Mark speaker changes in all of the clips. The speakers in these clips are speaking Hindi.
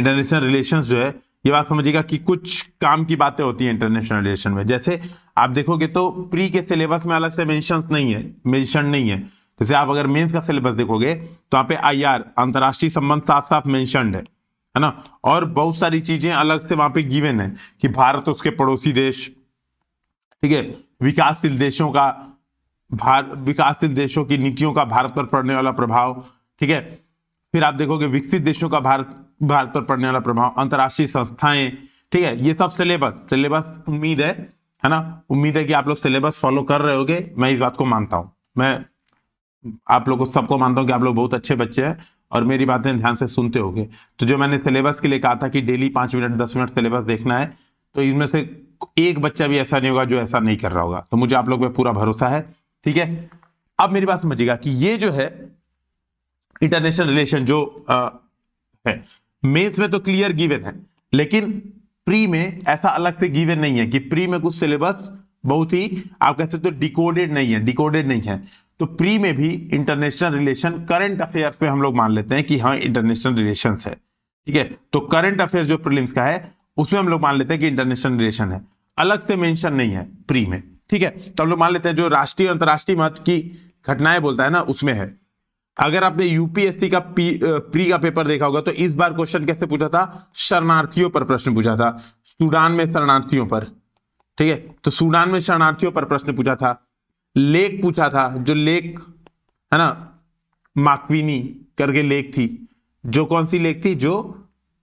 Speaker 1: इंटरनेशनल रिलेशन जो है ये बात समझिएगा कि कुछ काम की बातें होती हैं इंटरनेशनल रिलेशन में जैसे आप देखोगे तो प्री के सिलेबस में अलग से मेंशन नहीं है मेंशन नहीं है जैसे आप अगर मेंस का सिलेबस देखोगे तो वहां पे आई आर अंतर्राष्ट्रीय संबंध साफ साफ मेंशनड है है ना और बहुत सारी चीजें अलग से वहां पे गिवन है कि भारत उसके पड़ोसी देश ठीक है विकासशील देशों का विकासशील देशों की नीतियों का भारत पर पड़ने वाला प्रभाव ठीक है फिर आप देखोगे विकसित देशों का भारत भारत पर पड़ने वाला प्रभाव अंतर्राष्ट्रीय संस्थाएं ठीक है ये सब सिलेबस सिलेबस उम्मीद है है ना उम्मीद है कि आप लोग सिलेबस फॉलो कर रहे होगे मैं इस बात को मानता हूं मैं आप लोग सबको मानता हूँ कि आप लोग बहुत अच्छे बच्चे हैं और मेरी बातें ध्यान से सुनते होगे तो जो मैंने सिलेबस के लिए कहा था कि डेली पांच मिनट दस मिनट सिलेबस देखना है तो इसमें से एक बच्चा भी ऐसा नहीं होगा जो ऐसा नहीं कर रहा होगा तो मुझे आप लोग पे पूरा भरोसा है ठीक है अब मेरी बात समझिएगा कि ये जो है इंटरनेशनल रिलेशन जो आ, है मेंस में तो क्लियर गिवन है लेकिन प्री में ऐसा अलग से गिवन नहीं है कि प्री में कुछ सिलेबस बहुत ही आप कह सकते हो तो डिकोडेड नहीं है डिकोडेड नहीं है तो प्री में भी इंटरनेशनल रिलेशन करंट अफेयर्स पे हम लोग मान लेते हैं कि हाँ इंटरनेशनल रिलेशन है ठीक है तो करंट अफेयर जो प्रिलिम्स का है उसमें हम लोग मान लेते हैं कि इंटरनेशनल रिलेशन है अलग से मेंशन नहीं है प्री में ठीक है तो हम लोग मान लेते हैं जो राष्ट्रीय अंतर्राष्ट्रीय महत्व की घटनाएं बोलता है ना उसमें है अगर आपने यूपीएससी का पी, प्री का पेपर देखा होगा तो इस बार क्वेश्चन कैसे पूछा था शरणार्थियों पर प्रश्न पूछा था सूडान में शरणार्थियों पर ठीक है तो सूडान में शरणार्थियों पर प्रश्न पूछा था लेक पूछा था जो लेक है ना माकविनी करके लेक थी जो कौन सी लेक थी जो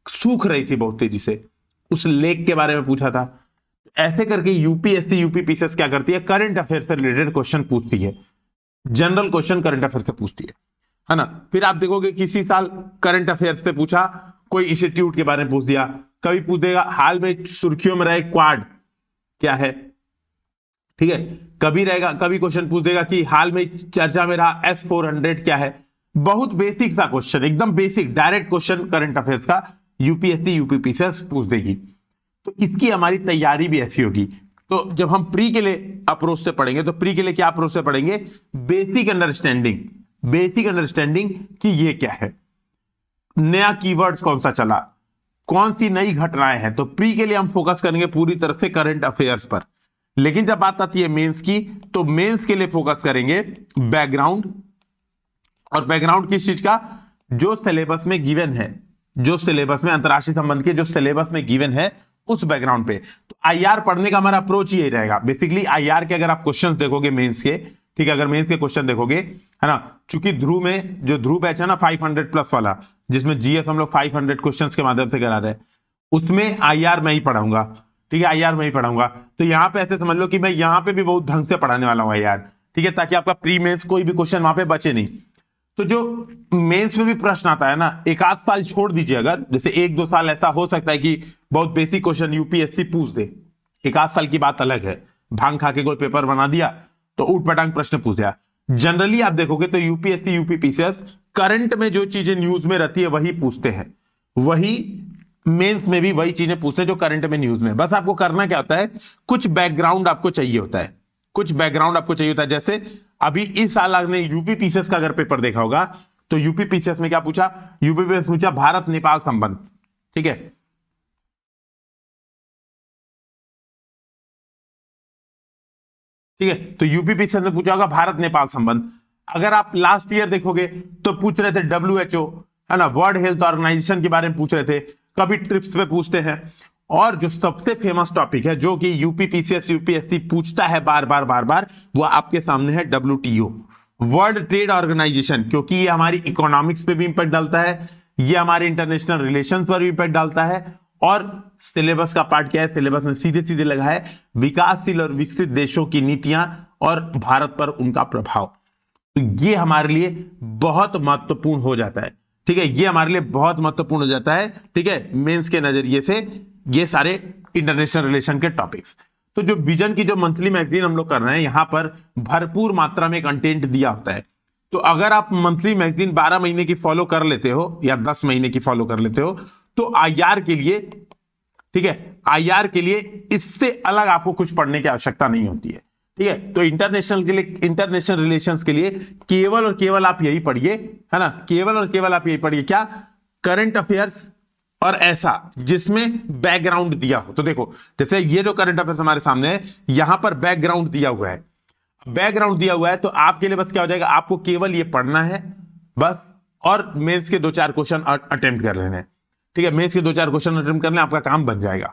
Speaker 1: सूख रही थी बहुत तेजी से उस लेक के बारे में पूछा था ऐसे करके यूपीएससी यूपीपीसीएस क्या करती है करंट अफेयर से रिलेटेड क्वेश्चन पूछती है जनरल क्वेश्चन करंट अफेयर से पूछती है है ना फिर आप देखोगे किसी साल करंट अफेयर से पूछा कोई इंस्टीट्यूट के बारे में पूछ दिया कभी पूछ देगा हाल में सुर्खियों में रहे क्वाड क्या है ठीक है कभी रहेगा कभी क्वेश्चन पूछ देगा कि हाल में चर्चा में रहा एस फोर हंड्रेड क्या है बहुत बेसिक सा क्वेश्चन एकदम basic direct question current affairs का यूपीएससी यूपीपी से पूछ देगी तो इसकी हमारी तैयारी भी ऐसी होगी तो जब हम प्री के लिए अप्रोच से पढ़ेंगे तो प्री के लिए क्या अप्रोच से पढ़ेंगे बेसिक अंडरस्टैंडिंग बेसिक अंडरस्टैंडिंग कि ये क्या है नया कीवर्ड्स कौन सा चला कौन सी नई घटनाएं हैं तो प्री के लिए हम फोकस करेंगे पूरी तरह से करंट अफेयर्स पर लेकिन जब बात आती है मेंस की तो मेंस के लिए फोकस करेंगे बैकग्राउंड और बैकग्राउंड किस चीज का जो सिलेबस में गिवन है जो सिलेबस में अंतरराष्ट्रीय संबंध के जो सिलेबस में गिवन है उस बैकग्राउंड पे तो आईआर पढ़ने का हमारा अप्रोच यही रहेगा बेसिकली आईआर के अगर आप क्वेश्चंस देखोगे मेंस के ठीक है अगर मेंस के क्वेश्चन देखोगे है ना चूंकि ध्रुव में जो ध्रुव बैच है ना 500 प्लस वाला जिसमें जीएस हम लोग 500 क्वेश्चन के माध्यम से करा रहे हैं उसमें आईआर मैं ही पढ़ाऊंगा ठीक है आईआर मैं ही पढ़ाऊंगा तो यहाँ पे ऐसे समझ लो कि मैं यहाँ पे भी बहुत ढंग से पढ़ाने वाला हूँ आईआर ठीक है ताकि आपका प्री मेन्स कोई भी क्वेश्चन वहां पे बचे नहीं तो जो मेन्स में भी प्रश्न आता है ना एक आध साल छोड़ दीजिए अगर जैसे एक दो साल ऐसा हो सकता है कि बहुत बेसिक क्वेश्चन यूपीएससी पूछ दे एक आध साल की बात अलग है भांग खा के कोई पेपर बना दिया तो उठ पटांग प्रश्न पूछ दिया जनरली आप देखोगे तो यूपीएससी यूपीपीसीएस करंट में जो चीजें न्यूज में रहती है वही पूछते हैं वही मेंस में भी वही चीजें पूछते हैं जो करंट में न्यूज में बस आपको करना क्या होता है कुछ बैकग्राउंड आपको चाहिए होता है कुछ बैकग्राउंड आपको चाहिए होता है जैसे अभी इस साल आपने यूपीपीसीएस का अगर पेपर देखा होगा तो यूपीपीसीएस में क्या पूछा यूपीपीएस पूछा भारत नेपाल संबंध ठीक है ठीक है तो यूपीपी से पूछा होगा भारत नेपाल संबंध अगर आप लास्ट ईयर देखोगे तो पूछ रहे थे डब्ल्यू है ना वर्ल्ड हेल्थ ऑर्गेनाइजेशन के बारे में पूछ रहे थे कभी ट्रिप्स पे पूछते हैं और जो सबसे फेमस टॉपिक है जो कि यूपी पीसीएस यूपीएससी पूछता है बार बार बार बार वो आपके सामने है डब्ल्यू वर्ल्ड ट्रेड ऑर्गेनाइजेशन क्योंकि ये हमारी इकोनॉमिक्स पे भी इंपैक्ट डालता है ये हमारे इंटरनेशनल रिलेशन पर भी इंपैक्ट डालता है और सिलेबस का पार्ट क्या है सिलेबस में सीधे सीधे लगा है विकासशील और विकसित देशों की नीतियां और भारत पर उनका प्रभाव तो ये हमारे लिए बहुत महत्वपूर्ण हो जाता है ठीक है ये हमारे लिए बहुत महत्वपूर्ण हो जाता है ठीक है मेंस के नजरिए से ये सारे इंटरनेशनल रिलेशन के टॉपिक्स तो जो विजन की जो मंथली मैगजीन हम लोग कर रहे हैं यहां पर भरपूर मात्रा में कंटेंट दिया होता है तो अगर आप मंथली मैगजीन 12 महीने की फॉलो कर लेते हो या 10 महीने की फॉलो कर लेते हो तो आईआर के लिए ठीक है आईआर के लिए इससे अलग आपको कुछ पढ़ने की आवश्यकता नहीं होती है ठीक है तो इंटरनेशनल के लिए इंटरनेशनल रिलेशंस के लिए केवल और केवल आप यही पढ़िए है ना केवल और केवल आप यही पढ़िए क्या करंट अफेयर्स और ऐसा जिसमें बैकग्राउंड दिया हो तो देखो जैसे ये जो करंट अफेयर्स हमारे सामने है यहां पर बैकग्राउंड दिया हुआ है बैकग्राउंड दिया हुआ है तो आपके लिए बस क्या हो जाएगा आपको केवल ये पढ़ना है बस और मेन्स के दो चार क्वेश्चन अटेम्प्ट कर लेने हैं ठीक है मेथ्स के दो चार क्वेश्चन अटेम्प्ट कर लें आपका काम बन जाएगा